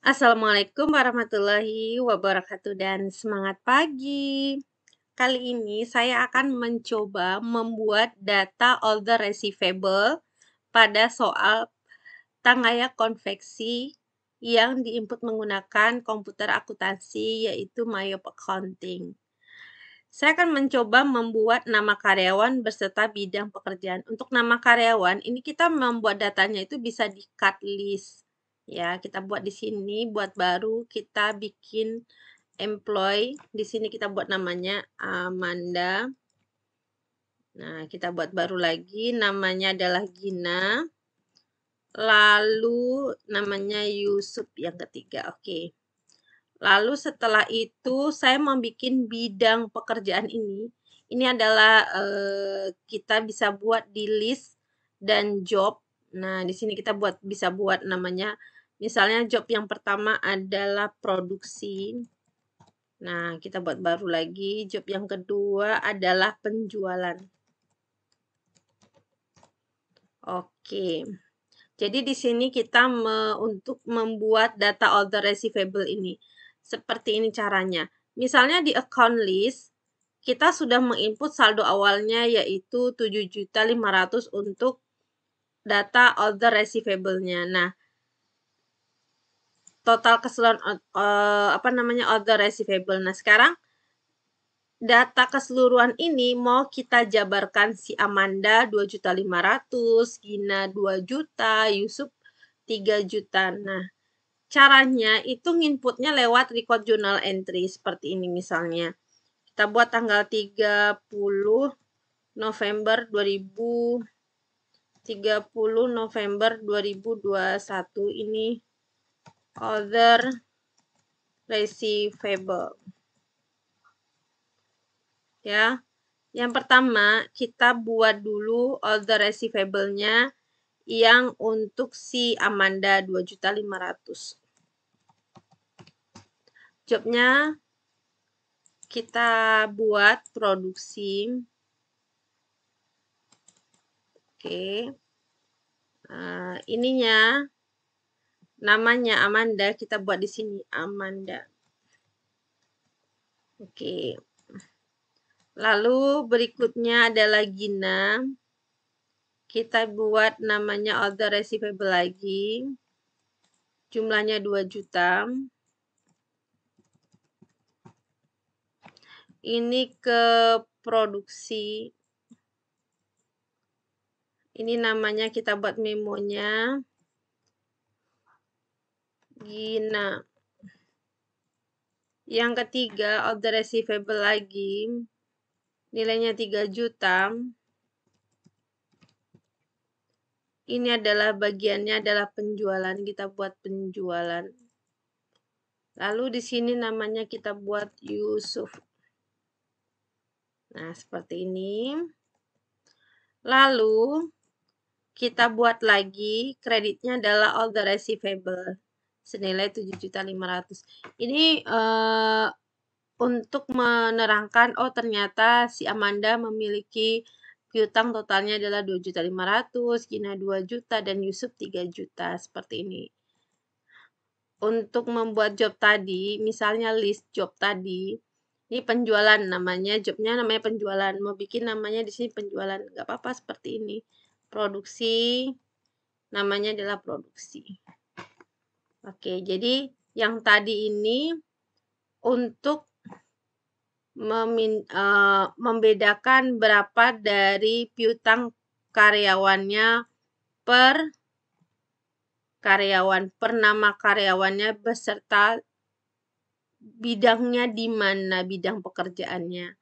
Assalamualaikum warahmatullahi wabarakatuh dan semangat pagi. Kali ini saya akan mencoba membuat data order receivable pada soal tangaya konveksi yang diinput menggunakan komputer akuntansi yaitu Mayop Accounting. Saya akan mencoba membuat nama karyawan beserta bidang pekerjaan. Untuk nama karyawan, ini kita membuat datanya itu bisa di cut list ya kita buat di sini buat baru kita bikin employee di sini kita buat namanya Amanda nah kita buat baru lagi namanya adalah Gina lalu namanya Yusuf yang ketiga oke okay. lalu setelah itu saya mau bikin bidang pekerjaan ini ini adalah eh, kita bisa buat di list dan job Nah, di sini kita buat bisa buat namanya Misalnya job yang pertama adalah produksi. Nah, kita buat baru lagi. Job yang kedua adalah penjualan. Oke. Jadi di sini kita me, untuk membuat data order receivable ini. Seperti ini caranya. Misalnya di account list, kita sudah menginput saldo awalnya yaitu 7.500 untuk data order receivable-nya. Nah, total keseluruhan uh, apa namanya order receivable. Nah, sekarang data keseluruhan ini mau kita jabarkan si Amanda dua juta lima ratus, Gina dua juta, Yusuf tiga juta. Nah, caranya itu inputnya lewat record journal entry seperti ini misalnya. Kita buat tanggal tiga puluh November dua ribu tiga puluh November dua dua ribu satu ini other receivable. Ya. Yang pertama, kita buat dulu other receivable-nya yang untuk si Amanda 2.500. Jobnya kita buat produksi. Oke. Okay. Uh, eh, ininya namanya Amanda kita buat di sini Amanda oke lalu berikutnya adalah Gina kita buat namanya order receivable lagi jumlahnya 2 juta ini ke produksi ini namanya kita buat memonya Gina. Yang ketiga, order receivable lagi. Nilainya 3 juta. Ini adalah bagiannya adalah penjualan. Kita buat penjualan. Lalu di sini namanya kita buat Yusuf. Nah, seperti ini. Lalu, kita buat lagi kreditnya adalah all the receivable senilai 7.500. Ini uh, untuk menerangkan oh ternyata si Amanda memiliki piutang totalnya adalah 2.500, Gina 2 juta dan Yusuf 3 juta seperti ini. Untuk membuat job tadi, misalnya list job tadi, ini penjualan namanya, jobnya namanya penjualan. Mau bikin namanya di sini penjualan, nggak apa-apa seperti ini. Produksi namanya adalah produksi. Oke, jadi yang tadi ini untuk memin, e, membedakan berapa dari piutang karyawannya per karyawan, per nama karyawannya beserta bidangnya di mana bidang pekerjaannya.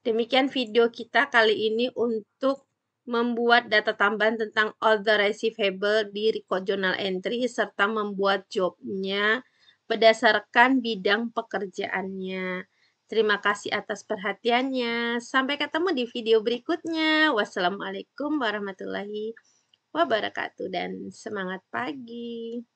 Demikian video kita kali ini untuk membuat data tambahan tentang all the receivable di record journal entry, serta membuat jobnya berdasarkan bidang pekerjaannya. Terima kasih atas perhatiannya. Sampai ketemu di video berikutnya. Wassalamualaikum warahmatullahi wabarakatuh dan semangat pagi.